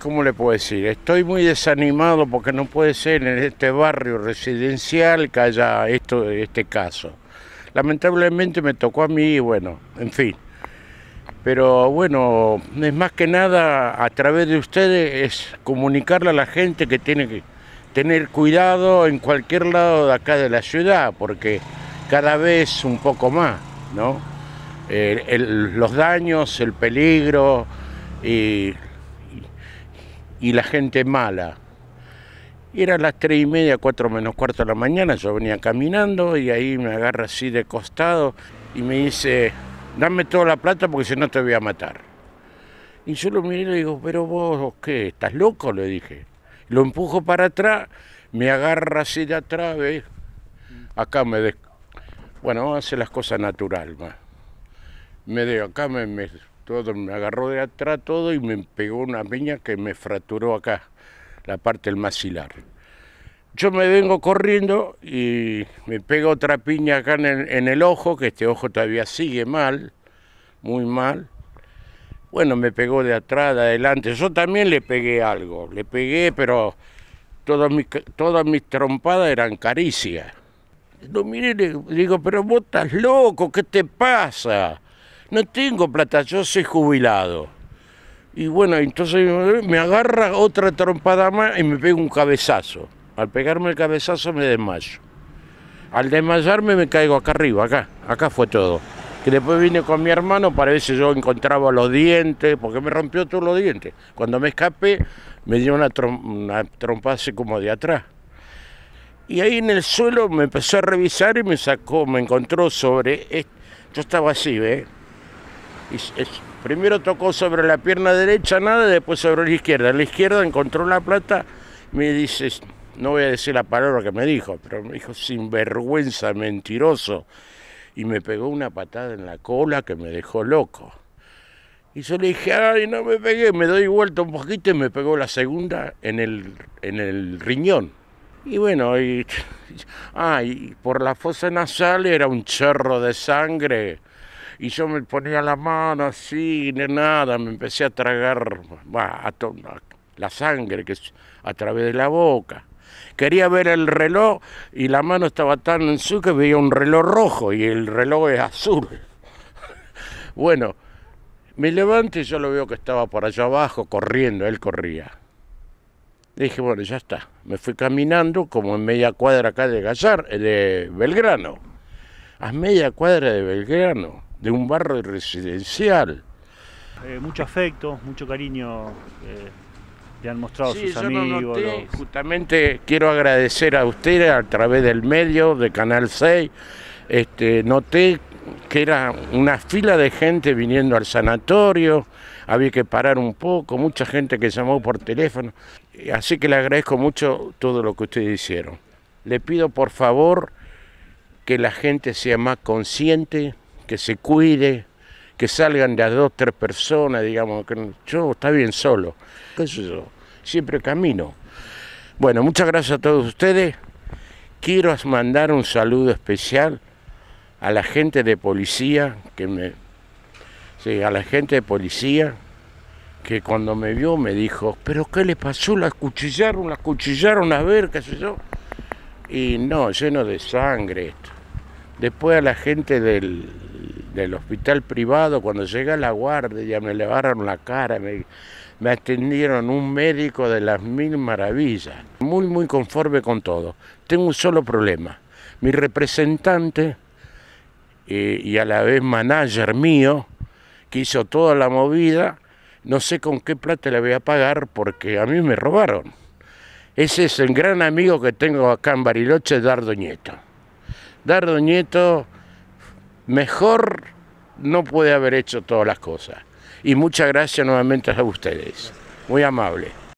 ¿cómo le puedo decir? Estoy muy desanimado porque no puede ser en este barrio residencial que haya esto, este caso. Lamentablemente me tocó a mí, bueno, en fin. Pero bueno, es más que nada a través de ustedes es comunicarle a la gente que tiene que tener cuidado en cualquier lado de acá de la ciudad, porque cada vez un poco más, ¿no? los daños, el peligro y y la gente mala. Era las tres y media, cuatro menos cuarto de la mañana, yo venía caminando y ahí me agarra así de costado y me dice, dame toda la plata porque si no te voy a matar. Y yo lo miré y le digo, pero vos qué, estás loco, le dije. Lo empujo para atrás, me agarra así de atrás, y acá me... des Bueno, hace las cosas natural, Me de acá me todo, me agarró de atrás todo y me pegó una piña que me fracturó acá, la parte del maxilar. Yo me vengo corriendo y me pega otra piña acá en el, ojo, que este ojo todavía sigue mal, muy mal. Bueno, me pegó de atrás, de adelante. Yo también le pegué algo, le pegué, pero todas mis, trompadas eran caricias. No, mire, digo, pero vos estás loco, ¿qué te pasa? no tengo plata, yo soy jubilado. Y bueno, entonces me agarra otra trompada más y me pega un cabezazo. Al pegarme el cabezazo me desmayo. Al desmayarme me caigo acá arriba, acá, acá fue todo. Que después vine con mi hermano, para ver si yo encontraba los dientes, porque me rompió todos los dientes. Cuando me escapé, me dio una, trompada así como de atrás. Y ahí en el suelo me empezó a revisar y me sacó, me encontró sobre. Yo estaba así, ¿ves? ¿eh? primero tocó sobre la pierna derecha, nada, después sobre la izquierda. La izquierda encontró la plata, me dice, no voy a decir la palabra que me dijo, pero me dijo sinvergüenza, mentiroso. Y me pegó una patada en la cola que me dejó loco. Y yo le dije, ay, no me pegué, me doy vuelta un poquito y me pegó la segunda en el, en el riñón. Y bueno, y, ah, por la fosa nasal era un chorro de sangre y yo me ponía la mano así, ni nada, me empecé a tragar la sangre que a través de la boca. Quería ver el reloj y la mano estaba tan en su que veía un reloj rojo y el reloj es azul. bueno, me levanto y yo lo veo que estaba por allá abajo corriendo, él corría. Dije, bueno, ya está. Me fui caminando como en media cuadra acá de Gallar, eh, de Belgrano. A media cuadra de Belgrano de un barrio residencial. Eh, mucho afecto, mucho cariño eh, le han mostrado sus amigos. Justamente quiero agradecer a ustedes a través del medio de Canal 6. Este, noté que era una fila de gente viniendo al sanatorio, había que parar un poco, mucha gente que llamó por teléfono. Así que le agradezco mucho todo lo que ustedes hicieron. Le pido por favor que la gente sea más consciente que se cuide, que salgan de las dos, tres personas, digamos, que yo está bien solo. Eso yo, siempre camino. Bueno, muchas gracias a todos ustedes. Quiero mandar un saludo especial a la gente de policía que me a la gente de policía que cuando me vio me dijo, "¿Pero qué le pasó? La cuchillaron, la cuchillaron a ver, qué sé yo." Y no, lleno de sangre Después a la gente del del hospital privado, cuando llegué a la guardia, me levaron la cara, me, atendieron un médico de las mil maravillas, muy, muy conforme con todo. Tengo un solo problema, mi representante eh, y a la vez manager mío, que hizo toda la movida, no sé con qué plata le voy a pagar porque a mí me robaron. Ese es el gran amigo que tengo acá en Bariloche, Dardo Nieto. Dardo Nieto, mejor no puede haber hecho todas las cosas. Y muchas gracias nuevamente a ustedes. Muy amable.